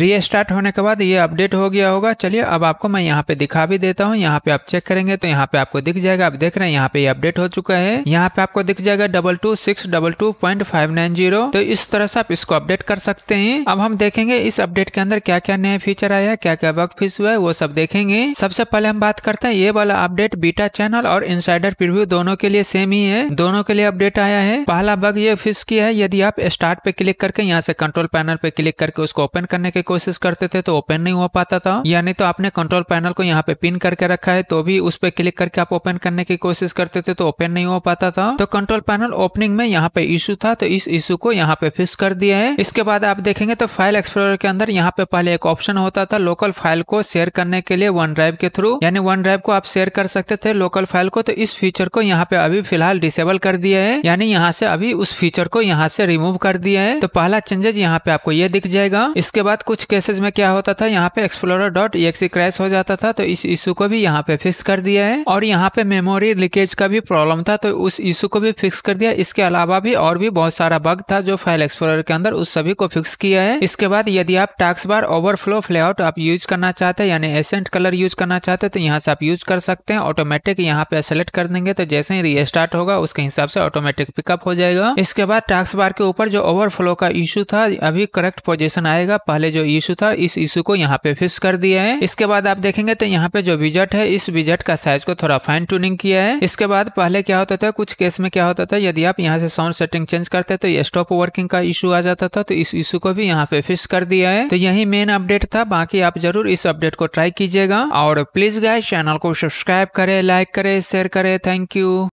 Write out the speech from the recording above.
restart होने के बाद ये अपडेट हो गया होगा चलिए अब आपको मैं यहाँ पे दिखा भी देता हूँ यहाँ पे आप चेक करेंगे तो यहाँ पे आपको दिख जाएगा आप देख रहे हैं यहाँ पे अपडेट हो चुका है यहाँ पे आपको दिख जाएगा double two six double two point five nine zero तो इस तरह से आप इसको अपडेट कर सकते हैं अब हम देखेंगे इस अपडेट के अंदर क्या क्या नया फीचर आया क्या क्या वर्क फीस हुआ है वो सब देखेंगे सबसे पहले हम बात करते हैं ये वाला अपडेट बीटा चैनल और इनसाइडर प्रिव्यू दोनों के लिए सेम ही है दोनों के लिए अपडेट आया है पहला बग ये फीस की है यदि आप स्टार्ट पे क्लिक करके यहाँ से कंट्रोल पैनल पे क्लिक करके उसको ओपन करने के की कोशिश करते थे तो ओपन नहीं हो पाता था यानी तो आपने कंट्रोल पैनल को यहाँ पे पिन करके रखा है तो भी उस पर क्लिक करके आप ओपन करने की कोशिश करते थे तो ओपन नहीं हो पाता था तो कंट्रोल पैनल ओपनिंग में यहाँ पे इशू था तो इस इशू को यहाँ पे फिक्स कर दिया है इसके बाद आप देखेंगे तो फाइल एक्सप्लोर के अंदर यहाँ पे पहले एक ऑप्शन होता था लोकल फाइल को शेयर करने के लिए वन ड्राइव के थ्रू यानी वन ड्राइव को आप शेयर कर सकते थे लोकल फाइल को तो इस फीचर को यहाँ पे अभी फिलहाल डिसेबल कर दिया है यानी यहाँ से अभी उस फीचर को यहाँ से रिमूव कर दिया है तो पहला चेंजेज यहाँ पे आपको ये दिख जाएगा इसके बाद कुछ केसेस में क्या होता था यहाँ पे एक्सप्लोरर डॉट एक्सी क्रैश हो जाता था तो इस इशू को भी यहाँ पे फिक्स कर दिया है और यहाँ पे मेमोरी लीकेज का भी प्रॉब्लम था तो उस इशू को भी फिक्स कर दिया इसके अलावा भी और भी बहुत सारा बग था जो फाइल एक्सप्लोरर के अंदर उस सभी को फिक्स किया है इसके बाद यदि आप टास्क बार ओवरफ्लो लेआउट आप यूज करना चाहते हैं यानी एसेंट कलर यूज करना चाहते हैं तो यहाँ से आप यूज कर सकते हैं ऑटोमेटिक यहाँ पे सेलेक्ट कर देंगे तो जैसे ही रिस्टार्ट होगा उसके हिसाब से ऑटोमेटिक पिकअप हो जाएगा इसके बाद टास्क बार के ऊपर जो ओवरफ्लो का इशू था अभी करेक्ट पोजिशन आएगा पहले जो इशू था इस इशू को यहाँ पे फिक्स कर दिया है इसके बाद आप देखेंगे तो यहाँ पे जो विजट है इस विजट का साइज को थोड़ा फाइन ट्यूनिंग किया है इसके बाद पहले क्या होता था कुछ केस में क्या होता था यदि आप यहाँ से साउंड सेटिंग चेंज करते तो स्टॉप वर्किंग का इशू आ जाता था तो इस इशू को भी यहाँ पे फिक्स कर दिया है तो यही मेन अपडेट था बाकी आप जरूर इस अपडेट को ट्राई कीजिएगा और प्लीज गाय चैनल को सब्सक्राइब करे लाइक करे शेयर करे थैंक यू